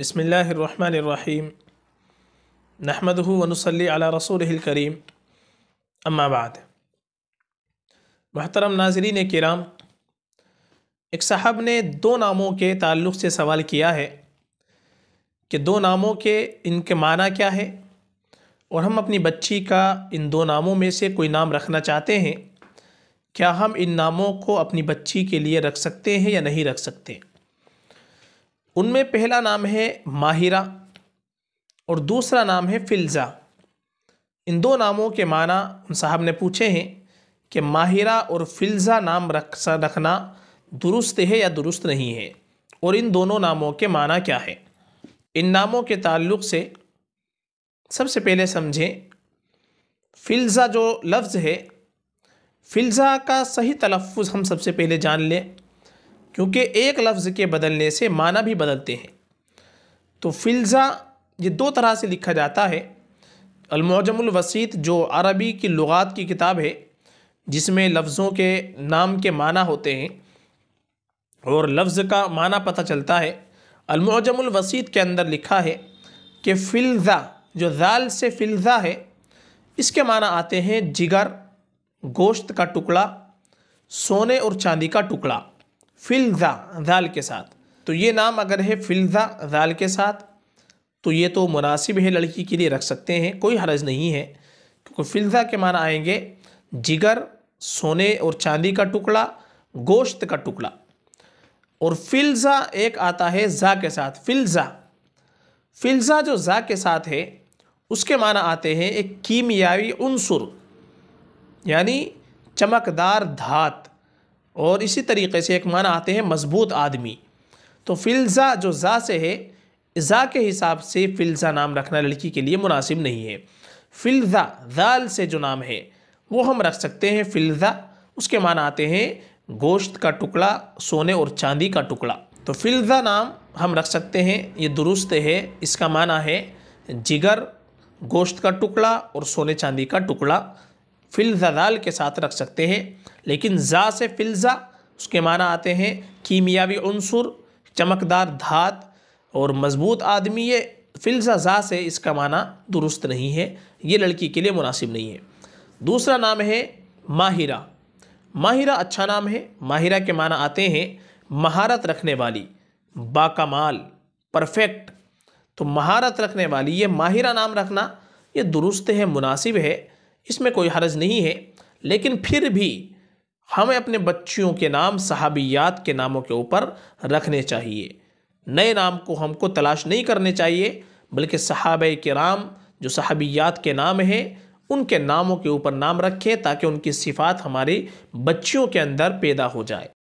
बसमिलीम नहमद वनसली अला रसूल करीम अम्माबाद महतरम नाजरीन कराम एक साहब ने दो नामों के ताल्लुक़ से सवाल किया है कि दो नामों के इनके माना क्या है और हम अपनी बच्ची का इन दो नामों में से कोई नाम रखना चाहते हैं क्या हम इन नामों को अपनी बच्ची के लिए रख सकते हैं या नहीं रख सकते हैं? उनमें पहला नाम है माहिरा और दूसरा नाम है फिल्ज़ा इन दो नामों के माना उन साहब ने पूछे हैं कि माहिरा और फिल्ज़ा नाम रख रखना दुरुस्त है या दुरुस्त नहीं है और इन दोनों नामों के माना क्या है इन नामों के ताल्लुक़ से सबसे पहले समझें फिल्ज़ा जो लफ्ज़ है फिल्ज़ा का सही तलफ़ हम सबसे पहले जान लें क्योंकि एक लफ्ज़ के बदलने से माना भी बदलते हैं तो फिल्ज़ा ये दो तरह से लिखा जाता है अलमौजमसीत जो अरबी की लुगात की किताब है जिसमें लफ्ज़ों के नाम के माना होते हैं और लफ्ज़ का माना पता चलता है अलमौजमसीत के अंदर लिखा है कि फिल्ज़ा जो जाल से फिल्ज़ा है इसके माना आते हैं जिगर गोश्त का टुकड़ा सोने और चांदी का टुकड़ा फिलज़ा ज़ाल के साथ तो ये नाम अगर है फिलज़ा ज़ाल के साथ तो ये तो मुनासिब है लड़की के लिए रख सकते हैं कोई हरज नहीं है क्योंकि फिलज़ा के माना आएंगे जिगर सोने और चांदी का टुकड़ा गोश्त का टुकड़ा और फिलजा एक आता है ज़ा के साथ फ़िलजा फिलजा जो ज़ा के साथ है उसके माना आते हैं एक कीमियावी उनसुर यानी चमकदार धात और इसी तरीके से एक माना आते हैं मजबूत आदमी तो फिलजा जो ज़ा से है ज़ा के हिसाब से फिलजा नाम रखना लड़की के लिए मुनासिब नहीं है फिलजा दाल से जो नाम है वो हम रख सकते हैं फिलजा उसके माना आते हैं गोश्त का टुकड़ा सोने और चांदी का टुकड़ा तो फिलजा नाम हम रख सकते हैं ये दुरुस्त है इसका माना है जिगर गोश्त का टुकड़ा और सोने चांदी का टुकड़ा फिलजा दाल के साथ रख सकते हैं लेकिन ज़ा से फिलज़ा उसके माना आते हैं कीमियावी अनसर चमकदार धात और मजबूत आदमी ये फिलजा ज़ा से इसका माना दुरुस्त नहीं है ये लड़की के लिए मुनासिब नहीं है दूसरा नाम है माहिरा माहिरा अच्छा नाम है माहिरा के माना आते हैं महारत रखने वाली बाकमाल परफेक्ट तो महारत रखने वाली ये माहिरा नाम रखना ये दुरुस्त है मुनासिब है इसमें कोई हर्ज नहीं है लेकिन फिर भी हमें अपने बच्चियों के नाम सहाबियात के नामों के ऊपर रखने चाहिए नए नाम को हमको तलाश नहीं करने चाहिए बल्कि सहाब नाम जो सहाबियात के नाम हैं उनके नामों के ऊपर नाम रखें ताकि उनकी सिफ़ात हमारी बच्चियों के अंदर पैदा हो जाए